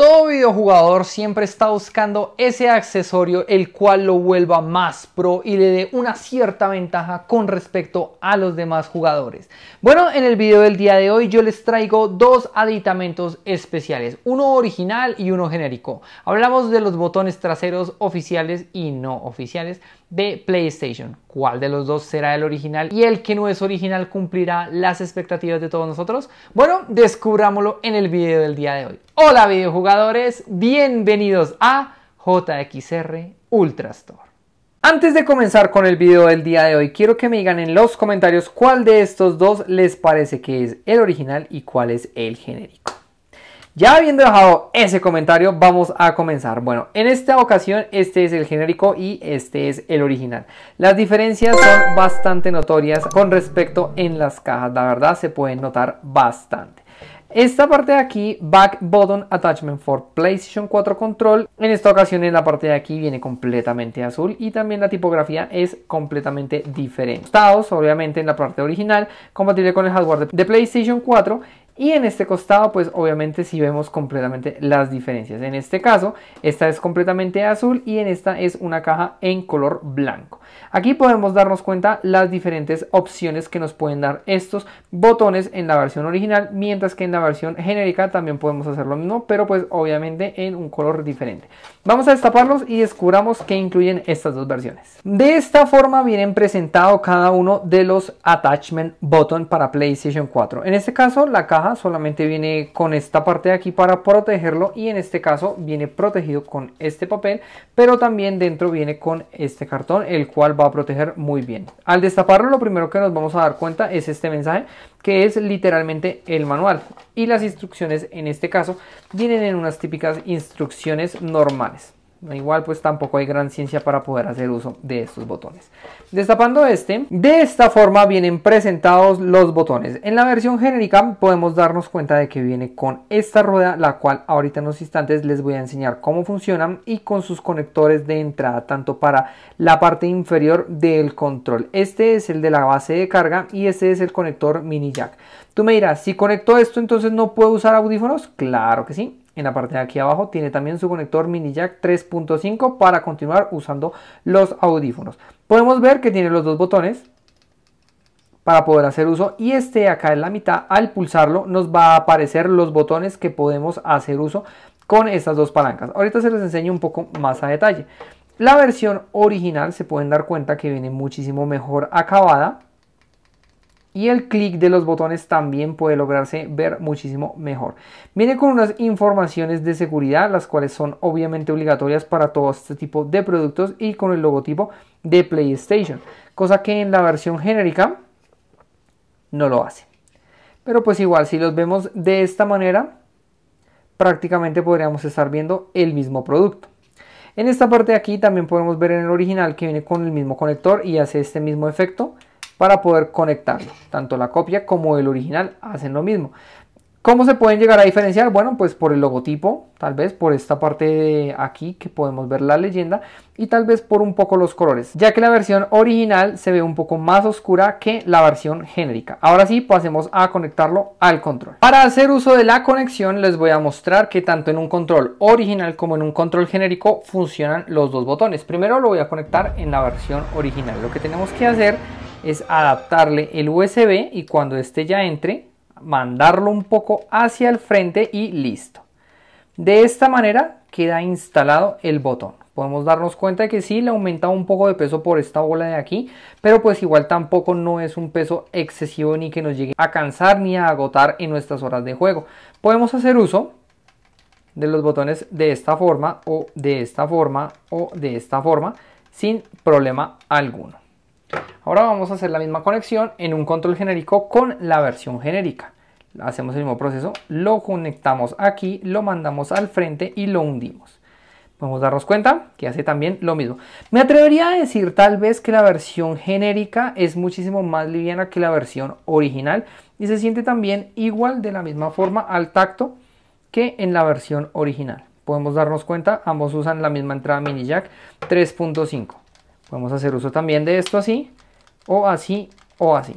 Todo videojugador siempre está buscando ese accesorio el cual lo vuelva más pro y le dé una cierta ventaja con respecto a los demás jugadores. Bueno, en el video del día de hoy yo les traigo dos aditamentos especiales, uno original y uno genérico. Hablamos de los botones traseros oficiales y no oficiales de PlayStation. ¿Cuál de los dos será el original y el que no es original cumplirá las expectativas de todos nosotros? Bueno, descubrámoslo en el video del día de hoy. Hola videojugadores, bienvenidos a JXR Ultra Store. Antes de comenzar con el video del día de hoy, quiero que me digan en los comentarios cuál de estos dos les parece que es el original y cuál es el genérico. Ya habiendo dejado ese comentario, vamos a comenzar. Bueno, en esta ocasión este es el genérico y este es el original. Las diferencias son bastante notorias con respecto en las cajas, la verdad se pueden notar bastante. Esta parte de aquí, Back Button Attachment for PlayStation 4 Control. En esta ocasión en la parte de aquí viene completamente azul y también la tipografía es completamente diferente. Estados, obviamente en la parte original, compatible con el hardware de PlayStation 4 y en este costado, pues obviamente si vemos completamente las diferencias. En este caso, esta es completamente azul y en esta es una caja en color blanco. Aquí podemos darnos cuenta las diferentes opciones que nos pueden dar estos botones en la versión original, mientras que en la versión genérica también podemos hacer lo mismo, pero pues obviamente en un color diferente. Vamos a destaparlos y descubramos que incluyen estas dos versiones. De esta forma vienen presentados cada uno de los attachment button para PlayStation 4. En este caso, la caja solamente viene con esta parte de aquí para protegerlo y en este caso viene protegido con este papel pero también dentro viene con este cartón el cual va a proteger muy bien al destaparlo lo primero que nos vamos a dar cuenta es este mensaje que es literalmente el manual y las instrucciones en este caso vienen en unas típicas instrucciones normales Igual pues tampoco hay gran ciencia para poder hacer uso de estos botones. Destapando este, de esta forma vienen presentados los botones. En la versión genérica podemos darnos cuenta de que viene con esta rueda, la cual ahorita en unos instantes les voy a enseñar cómo funcionan y con sus conectores de entrada tanto para la parte inferior del control. Este es el de la base de carga y este es el conector mini jack. Tú me dirás, si conecto esto entonces no puedo usar audífonos. Claro que sí, en la parte de aquí abajo tiene también su conector mini jack 3.5 para continuar usando los audífonos. Podemos ver que tiene los dos botones para poder hacer uso y este acá en la mitad al pulsarlo nos va a aparecer los botones que podemos hacer uso con estas dos palancas. Ahorita se les enseño un poco más a detalle. La versión original se pueden dar cuenta que viene muchísimo mejor acabada y el clic de los botones también puede lograrse ver muchísimo mejor. Viene con unas informaciones de seguridad, las cuales son obviamente obligatorias para todo este tipo de productos y con el logotipo de PlayStation, cosa que en la versión genérica no lo hace. Pero pues igual, si los vemos de esta manera, prácticamente podríamos estar viendo el mismo producto. En esta parte de aquí también podemos ver en el original que viene con el mismo conector y hace este mismo efecto para poder conectarlo. Tanto la copia como el original hacen lo mismo. ¿Cómo se pueden llegar a diferenciar? Bueno, pues por el logotipo, tal vez por esta parte de aquí que podemos ver la leyenda y tal vez por un poco los colores, ya que la versión original se ve un poco más oscura que la versión genérica. Ahora sí, pasemos a conectarlo al control. Para hacer uso de la conexión les voy a mostrar que tanto en un control original como en un control genérico funcionan los dos botones. Primero lo voy a conectar en la versión original. Lo que tenemos que hacer es adaptarle el USB y cuando este ya entre, mandarlo un poco hacia el frente y listo. De esta manera queda instalado el botón. Podemos darnos cuenta de que sí, le aumenta un poco de peso por esta bola de aquí, pero pues igual tampoco no es un peso excesivo ni que nos llegue a cansar ni a agotar en nuestras horas de juego. Podemos hacer uso de los botones de esta forma o de esta forma o de esta forma sin problema alguno. Ahora vamos a hacer la misma conexión en un control genérico con la versión genérica. Hacemos el mismo proceso, lo conectamos aquí, lo mandamos al frente y lo hundimos. Podemos darnos cuenta que hace también lo mismo. Me atrevería a decir tal vez que la versión genérica es muchísimo más liviana que la versión original y se siente también igual de la misma forma al tacto que en la versión original. Podemos darnos cuenta, ambos usan la misma entrada mini jack 3.5. Podemos hacer uso también de esto así, o así, o así.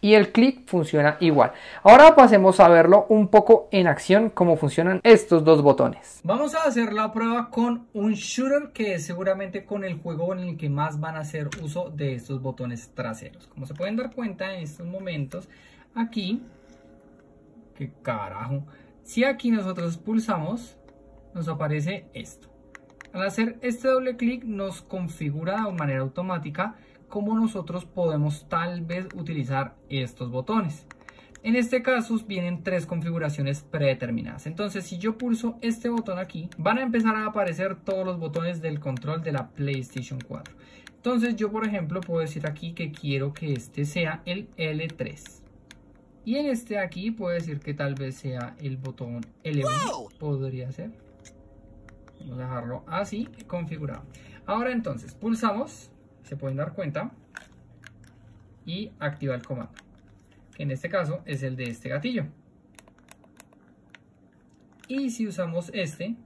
Y el clic funciona igual. Ahora pasemos a verlo un poco en acción cómo funcionan estos dos botones. Vamos a hacer la prueba con un shooter que es seguramente con el juego en el que más van a hacer uso de estos botones traseros. Como se pueden dar cuenta en estos momentos, aquí, qué carajo, si aquí nosotros pulsamos, nos aparece esto. Al hacer este doble clic nos configura de manera automática cómo nosotros podemos tal vez utilizar estos botones. En este caso vienen tres configuraciones predeterminadas. Entonces si yo pulso este botón aquí, van a empezar a aparecer todos los botones del control de la PlayStation 4. Entonces yo por ejemplo puedo decir aquí que quiero que este sea el L3. Y en este aquí puedo decir que tal vez sea el botón L1, podría ser. Vamos a dejarlo así configurado. Ahora entonces, pulsamos, se pueden dar cuenta, y activa el comando, que en este caso es el de este gatillo. Y si usamos este,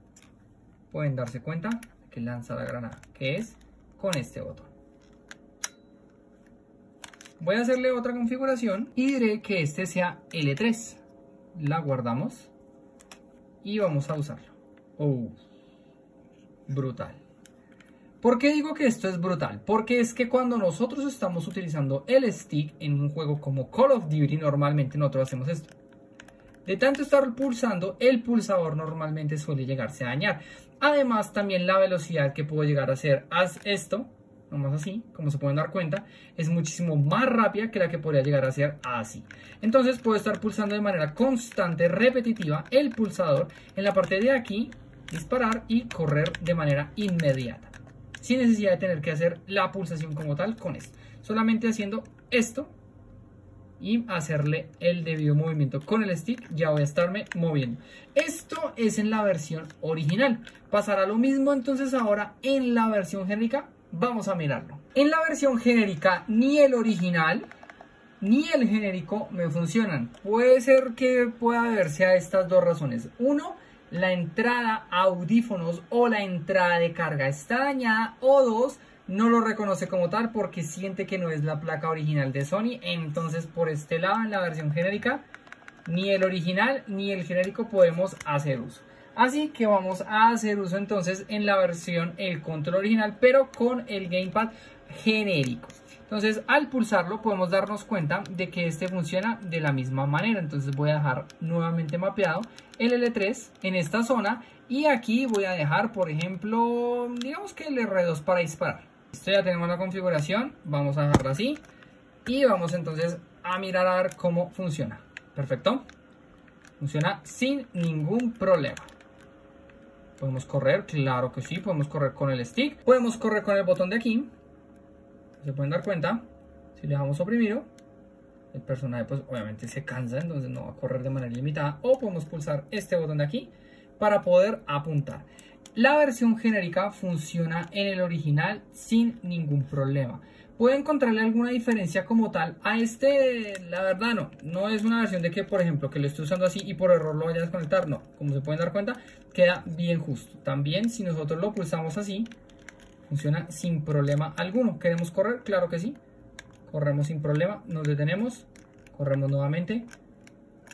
pueden darse cuenta que lanza la granada, que es con este botón. Voy a hacerle otra configuración y diré que este sea L3. La guardamos y vamos a usarlo. Oh brutal. ¿Por qué digo que esto es brutal? Porque es que cuando nosotros estamos utilizando el stick en un juego como Call of Duty, normalmente nosotros hacemos esto. De tanto estar pulsando, el pulsador normalmente suele llegarse a dañar. Además, también la velocidad que puedo llegar a hacer, haz esto, nomás así, como se pueden dar cuenta, es muchísimo más rápida que la que podría llegar a ser así. Entonces puedo estar pulsando de manera constante, repetitiva, el pulsador. En la parte de aquí disparar y correr de manera inmediata. Sin necesidad de tener que hacer la pulsación como tal con esto. Solamente haciendo esto y hacerle el debido movimiento con el stick ya voy a estarme moviendo esto es en la versión original pasará lo mismo entonces ahora en la versión genérica vamos a mirarlo en la versión genérica ni el original ni el genérico me funcionan puede ser que pueda verse a estas dos razones uno la entrada audífonos o la entrada de carga está dañada o dos, no lo reconoce como tal porque siente que no es la placa original de Sony. Entonces por este lado en la versión genérica, ni el original ni el genérico podemos hacer uso. Así que vamos a hacer uso entonces en la versión el control original pero con el gamepad genérico. Entonces al pulsarlo podemos darnos cuenta de que este funciona de la misma manera. Entonces voy a dejar nuevamente mapeado el L3 en esta zona y aquí voy a dejar por ejemplo digamos que el R2 para disparar. Esto ya tenemos la configuración, vamos a dejarlo así y vamos entonces a mirar a ver cómo funciona. Perfecto, funciona sin ningún problema. Podemos correr, claro que sí, podemos correr con el stick, podemos correr con el botón de aquí, se pueden dar cuenta, si le damos oprimido, el personaje pues obviamente se cansa, entonces no va a correr de manera limitada. O podemos pulsar este botón de aquí para poder apuntar. La versión genérica funciona en el original sin ningún problema. ¿Puede encontrarle alguna diferencia como tal a este? La verdad no, no es una versión de que por ejemplo que lo estoy usando así y por error lo vaya a desconectar, no. Como se pueden dar cuenta, queda bien justo. También si nosotros lo pulsamos así, Funciona sin problema alguno. ¿Queremos correr? Claro que sí. Corremos sin problema, nos detenemos, corremos nuevamente.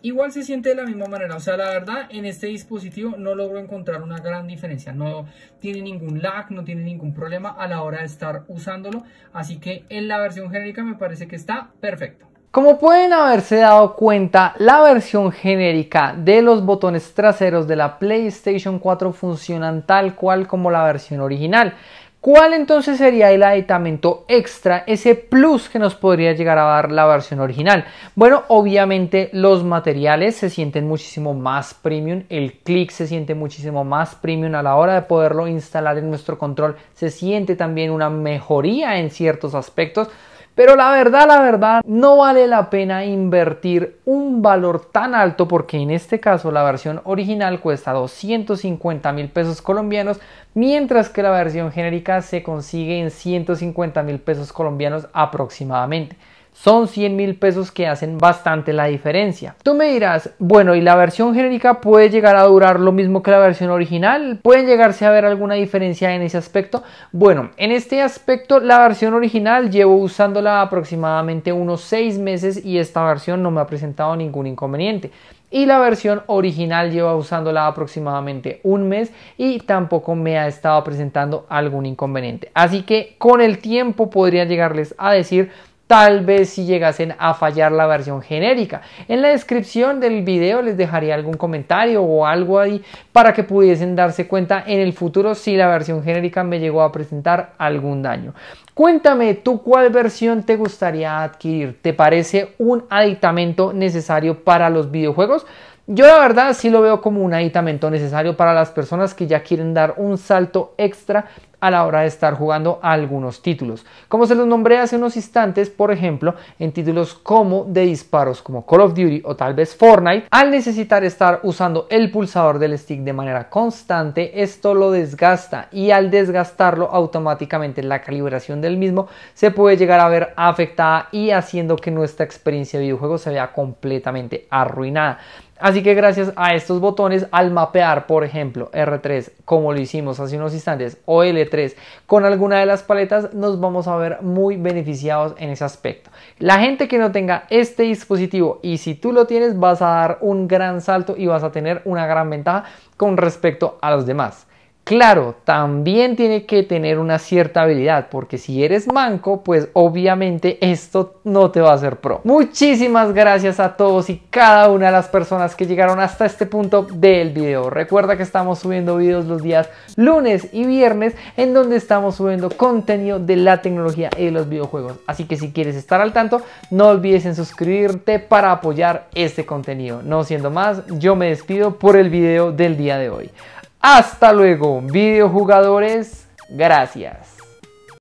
Igual se siente de la misma manera, o sea, la verdad en este dispositivo no logro encontrar una gran diferencia, no tiene ningún lag, no tiene ningún problema a la hora de estar usándolo, así que en la versión genérica me parece que está perfecto. Como pueden haberse dado cuenta, la versión genérica de los botones traseros de la PlayStation 4 funcionan tal cual como la versión original. ¿Cuál entonces sería el aditamento extra, ese plus que nos podría llegar a dar la versión original? Bueno, obviamente los materiales se sienten muchísimo más premium, el clic se siente muchísimo más premium a la hora de poderlo instalar en nuestro control, se siente también una mejoría en ciertos aspectos. Pero la verdad, la verdad, no vale la pena invertir un valor tan alto porque en este caso la versión original cuesta 250 mil pesos colombianos, mientras que la versión genérica se consigue en 150 mil pesos colombianos aproximadamente. Son 100 mil pesos que hacen bastante la diferencia. Tú me dirás, bueno, ¿y la versión genérica puede llegar a durar lo mismo que la versión original? ¿Pueden llegarse a ver alguna diferencia en ese aspecto? Bueno, en este aspecto la versión original llevo usándola aproximadamente unos 6 meses y esta versión no me ha presentado ningún inconveniente y la versión original lleva usándola aproximadamente un mes y tampoco me ha estado presentando algún inconveniente. Así que con el tiempo podría llegarles a decir tal vez si llegasen a fallar la versión genérica. En la descripción del video les dejaría algún comentario o algo ahí para que pudiesen darse cuenta en el futuro si la versión genérica me llegó a presentar algún daño. Cuéntame tú cuál versión te gustaría adquirir. ¿Te parece un aditamento necesario para los videojuegos? Yo la verdad sí lo veo como un aditamento necesario para las personas que ya quieren dar un salto extra a la hora de estar jugando algunos títulos. Como se los nombré hace unos instantes, por ejemplo, en títulos como de disparos como Call of Duty o tal vez Fortnite, al necesitar estar usando el pulsador del stick de manera constante, esto lo desgasta y al desgastarlo automáticamente la calibración del mismo se puede llegar a ver afectada y haciendo que nuestra experiencia de videojuego se vea completamente arruinada. Así que gracias a estos botones, al mapear, por ejemplo, R3, como lo hicimos hace unos instantes, o L3, con alguna de las paletas, nos vamos a ver muy beneficiados en ese aspecto. La gente que no tenga este dispositivo, y si tú lo tienes, vas a dar un gran salto y vas a tener una gran ventaja con respecto a los demás. Claro, también tiene que tener una cierta habilidad, porque si eres manco, pues obviamente esto no te va a hacer pro. Muchísimas gracias a todos y cada una de las personas que llegaron hasta este punto del video. Recuerda que estamos subiendo videos los días lunes y viernes, en donde estamos subiendo contenido de la tecnología y de los videojuegos. Así que si quieres estar al tanto, no olvides en suscribirte para apoyar este contenido. No siendo más, yo me despido por el video del día de hoy. Hasta luego, videojugadores. Gracias.